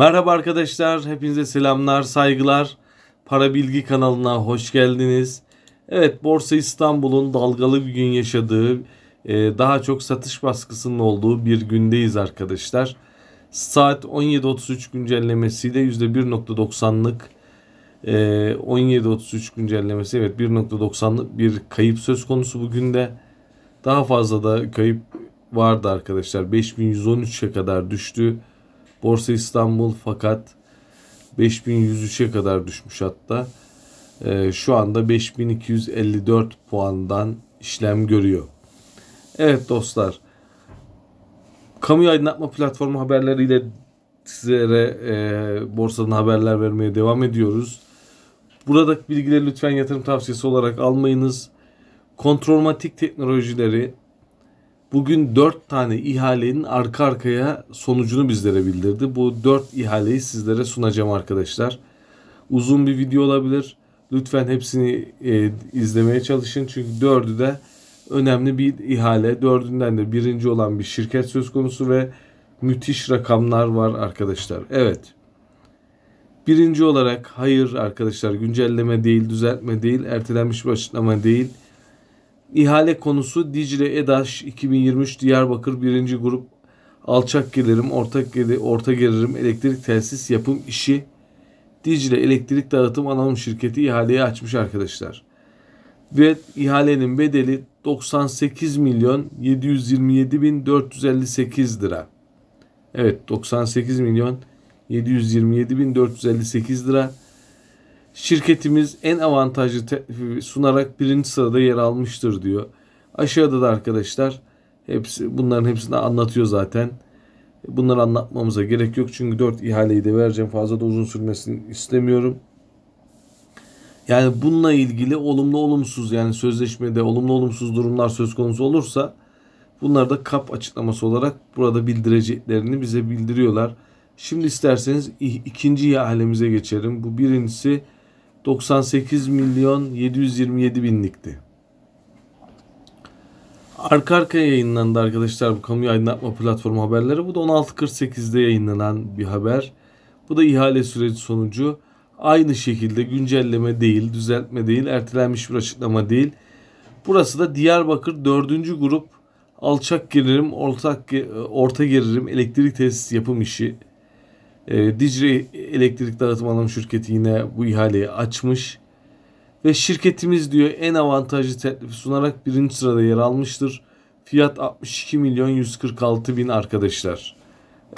Merhaba arkadaşlar, hepinize selamlar, saygılar. Para Bilgi kanalına hoş geldiniz. Evet, Borsa İstanbul'un dalgalı bir gün yaşadığı, e, daha çok satış baskısının olduğu bir gündeyiz arkadaşlar. Saat 17.33 güncellemesiyle %1.90'lık 17.33 e, güncellemesi evet 1.90'lık bir kayıp söz konusu bugün de. Daha fazla da kayıp vardı arkadaşlar. 5113'e kadar düştü. Borsa İstanbul fakat 5103'e kadar düşmüş hatta. E, şu anda 5254 puandan işlem görüyor. Evet dostlar. Kamu aydınlatma platformu haberleriyle sizlere e, borsadan haberler vermeye devam ediyoruz. Buradaki bilgileri lütfen yatırım tavsiyesi olarak almayınız. Kontrolmatik teknolojileri bugün 4 tane ihalenin arka arkaya sonucunu bizlere bildirdi. Bu 4 ihaleyi sizlere sunacağım arkadaşlar. Uzun bir video olabilir. Lütfen hepsini e, izlemeye çalışın. Çünkü 4'ü de önemli bir ihale. Dördünden de birinci olan bir şirket söz konusu ve müthiş rakamlar var arkadaşlar. Evet. Birinci olarak hayır arkadaşlar güncelleme değil, düzeltme değil, ertelenmiş başlama değil. İhale konusu Dicle EDAŞ 2023 Diyarbakır 1. Grup Alçak gelirim, ortak geli, orta gelirim, elektrik tesis yapım İşi Dicle Elektrik Dağıtım Anonim Şirketi ihaleyi açmış arkadaşlar. Ve ihalenin bedeli 98 milyon 727 bin 458 lira. Evet 98 milyon 727 bin 458 lira. Şirketimiz en avantajlı sunarak birinci sırada yer almıştır diyor. Aşağıda da arkadaşlar hepsi bunların hepsini anlatıyor zaten. Bunları anlatmamıza gerek yok çünkü 4 ihaleyi de vereceğim. Fazla da uzun sürmesini istemiyorum. Yani bununla ilgili olumlu olumsuz yani sözleşmede olumlu olumsuz durumlar söz konusu olursa bunlar da kap açıklaması olarak burada bildireceklerini bize bildiriyorlar. Şimdi isterseniz ikinci ihalemize geçelim. Bu birincisi 98 milyon 727 binlikti. Arka arkaya yayınlandı arkadaşlar bu kamu aydınlatma platformu haberleri. Bu da 16.48'de yayınlanan bir haber. Bu da ihale süreci sonucu aynı şekilde güncelleme değil, düzeltme değil, ertelenmiş bir açıklama değil. Burası da Diyarbakır 4. grup alçak gelirim, ortak, orta gelirim elektrik tesis yapım işi e, Dicle Elektrik Dağıtım alım Şirketi yine bu ihaleyi açmış. Ve şirketimiz diyor en avantajlı teklifi sunarak birinci sırada yer almıştır. Fiyat 62 milyon 146 bin arkadaşlar.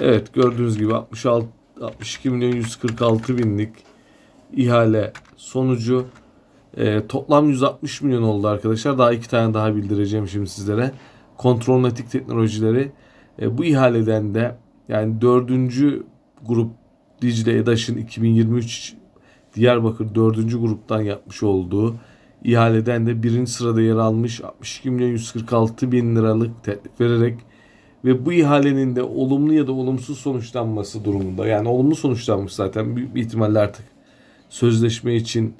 Evet gördüğünüz gibi 66, 62 milyon 146 binlik ihale sonucu e, toplam 160 milyon oldu arkadaşlar. Daha iki tane daha bildireceğim şimdi sizlere. kontrol Kontrolnatik teknolojileri e, bu ihaleden de yani dördüncü grup Dicle EDAŞ'ın 2023 Diyarbakır 4. gruptan yapmış olduğu ihaleden de birinci sırada yer almış 62 milyon 146 bin liralık teklif vererek ve bu ihalenin de olumlu ya da olumsuz sonuçlanması durumunda yani olumlu sonuçlanmış zaten büyük bir ihtimalle artık sözleşme için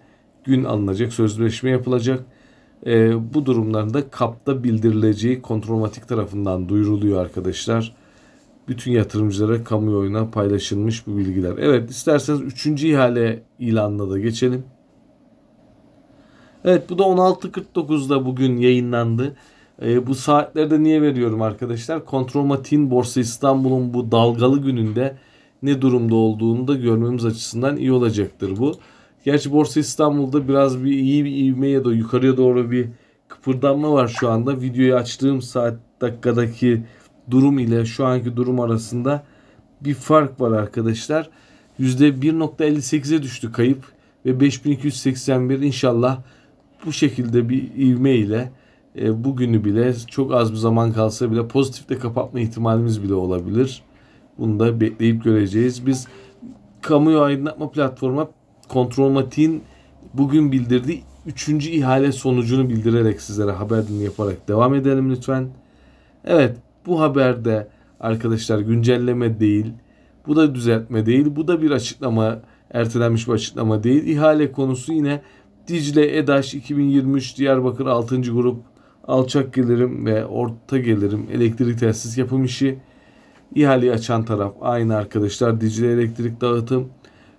gün alınacak sözleşme yapılacak e, bu durumlarda kapta bildirileceği kontrolmatik tarafından duyuruluyor arkadaşlar bütün yatırımcılara kamuoyuna paylaşılmış bu bilgiler. Evet isterseniz 3. ihale ilanına da geçelim. Evet bu da 16.49'da bugün yayınlandı. E, bu saatlerde niye veriyorum arkadaşlar? Kontromatin Borsa İstanbul'un bu dalgalı gününde ne durumda olduğunu da görmemiz açısından iyi olacaktır bu. Gerçi Borsa İstanbul'da biraz bir iyi bir ya da yukarıya doğru bir kıpırdanma var şu anda. Videoyu açtığım saat dakikadaki durum ile şu anki durum arasında bir fark var arkadaşlar. %1.58'e düştü kayıp ve 5281 inşallah bu şekilde bir ivme ile e, bugünü bile çok az bir zaman kalsa bile pozitifte kapatma ihtimalimiz bile olabilir. Bunu da bekleyip göreceğiz. Biz kamuoyu aydınlatma platformu Kontrolmatik'in bugün bildirdiği 3. ihale sonucunu bildirerek sizlere haberini yaparak devam edelim lütfen. Evet bu haber de arkadaşlar güncelleme değil. Bu da düzeltme değil. Bu da bir açıklama, ertelenmiş bir açıklama değil. İhale konusu yine Dicle EDAŞ 2023 Diyarbakır 6. grup alçak gelirim ve orta gelirim elektrik tesis yapım işi. İhaleyi açan taraf aynı arkadaşlar Dicle Elektrik Dağıtım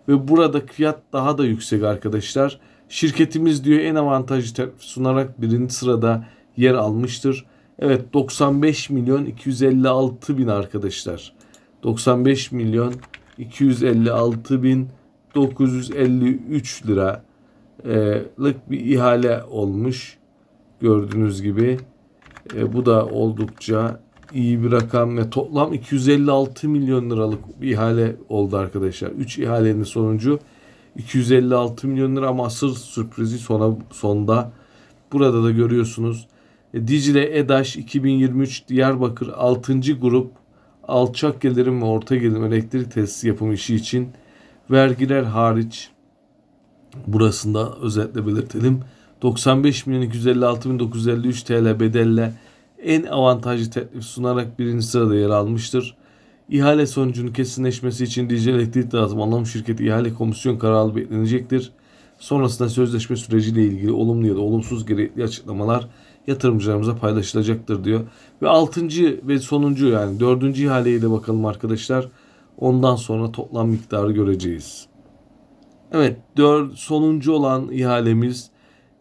ve burada fiyat daha da yüksek arkadaşlar. Şirketimiz diyor en avantajlı sunarak birinci sırada yer almıştır. Evet 95 milyon 256 bin arkadaşlar. 95 milyon 256 bin 953 liralık e, bir ihale olmuş. Gördüğünüz gibi e, bu da oldukça iyi bir rakam ve toplam 256 milyon liralık bir ihale oldu arkadaşlar. 3 ihalenin sonucu 256 milyon lira ama asıl sürprizi sona, sonda burada da görüyorsunuz e, Dicle, EDAŞ 2023 Diyarbakır 6. grup alçak gelirim ve orta gelirim elektrik tesisi yapımı işi için vergiler hariç burasında özetle belirtelim. 95.256.953 TL bedelle en avantajlı teklif sunarak birinci sırada yer almıştır. İhale sonucunun kesinleşmesi için Dicle Elektrik Dağıtım Anlam Şirketi ihale komisyon kararı beklenecektir. Sonrasında sözleşme süreciyle ilgili olumlu ya da olumsuz gerekli açıklamalar yatırımcılarımıza paylaşılacaktır diyor. Ve altıncı ve sonuncu yani dördüncü ihaleyi de bakalım arkadaşlar. Ondan sonra toplam miktarı göreceğiz. Evet dört, sonuncu olan ihalemiz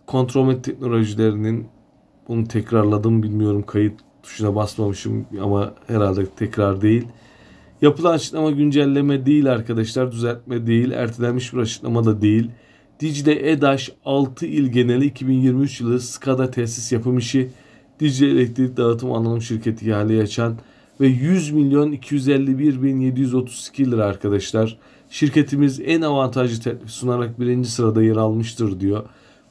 Kontromet Teknolojilerinin bunu tekrarladım bilmiyorum kayıt tuşuna basmamışım ama herhalde tekrar değil. Yapılan açıklama güncelleme değil arkadaşlar düzeltme değil ertelenmiş bir açıklama da değil. Dicle EDAŞ 6 il geneli 2023 yılı SCADA tesis yapım işi, Dicle Elektrik Dağıtım Anonim Şirketi ihaleye açan ve 100 milyon 251 bin 732 lira arkadaşlar. Şirketimiz en avantajlı teklif sunarak birinci sırada yer almıştır diyor.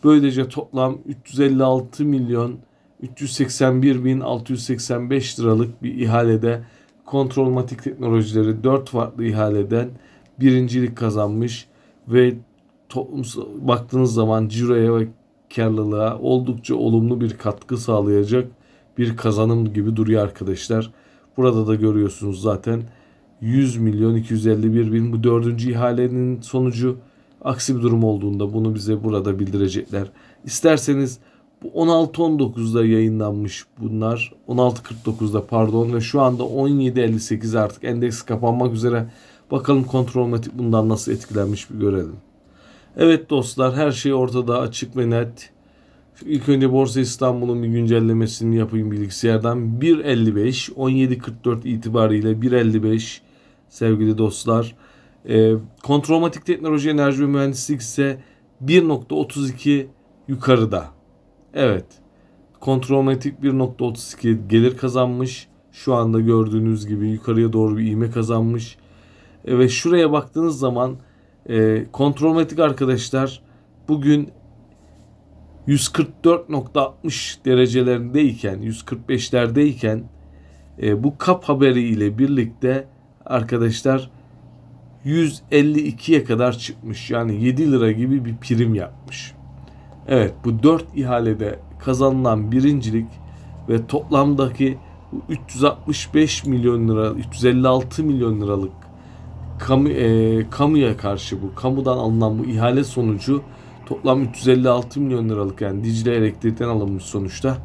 Böylece toplam 356 milyon 381 bin 685 liralık bir ihalede kontrolmatik teknolojileri 4 farklı ihaleden birincilik kazanmış ve baktığınız zaman ciroya ve karlılığa oldukça olumlu bir katkı sağlayacak bir kazanım gibi duruyor arkadaşlar. Burada da görüyorsunuz zaten 100 milyon 251 bin bu dördüncü ihalenin sonucu aksi bir durum olduğunda bunu bize burada bildirecekler. İsterseniz bu 16.19'da yayınlanmış bunlar. 16.49'da pardon ve şu anda 17.58 artık endeks kapanmak üzere. Bakalım kontrol matik bundan nasıl etkilenmiş bir görelim. Evet dostlar her şey ortada açık ve net. İlk önce Borsa İstanbul'un bir güncellemesini yapayım bilgisayardan. 1.55 17.44 itibariyle 1.55 sevgili dostlar. E, ee, kontrolmatik teknoloji enerji ve mühendislik ise 1.32 yukarıda. Evet. Kontrolmatik 1.32 gelir kazanmış. Şu anda gördüğünüz gibi yukarıya doğru bir iğme kazanmış. E, ve şuraya baktığınız zaman e, ee, kontrolmetrik arkadaşlar bugün 144.60 derecelerindeyken 145'lerdeyken e, bu kap haberi ile birlikte arkadaşlar 152'ye kadar çıkmış. Yani 7 lira gibi bir prim yapmış. Evet bu 4 ihalede kazanılan birincilik ve toplamdaki 365 milyon lira 356 milyon liralık kamu, e, kamuya karşı bu. Kamudan alınan bu ihale sonucu toplam 356 milyon liralık yani Dicle Elektrik'ten alınmış sonuçta.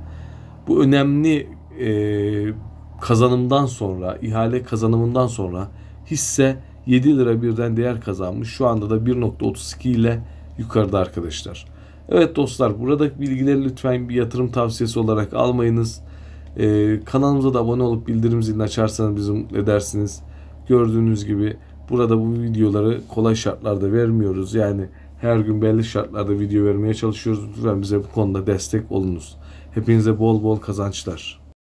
Bu önemli e, kazanımdan sonra, ihale kazanımından sonra hisse 7 lira birden değer kazanmış. Şu anda da 1.32 ile yukarıda arkadaşlar. Evet dostlar buradaki bilgileri lütfen bir yatırım tavsiyesi olarak almayınız. Ee, kanalımıza da abone olup bildirim zilini açarsanız bizi mutlu edersiniz. Gördüğünüz gibi Burada bu videoları kolay şartlarda vermiyoruz. Yani her gün belli şartlarda video vermeye çalışıyoruz. Lütfen bize bu konuda destek olunuz. Hepinize bol bol kazançlar.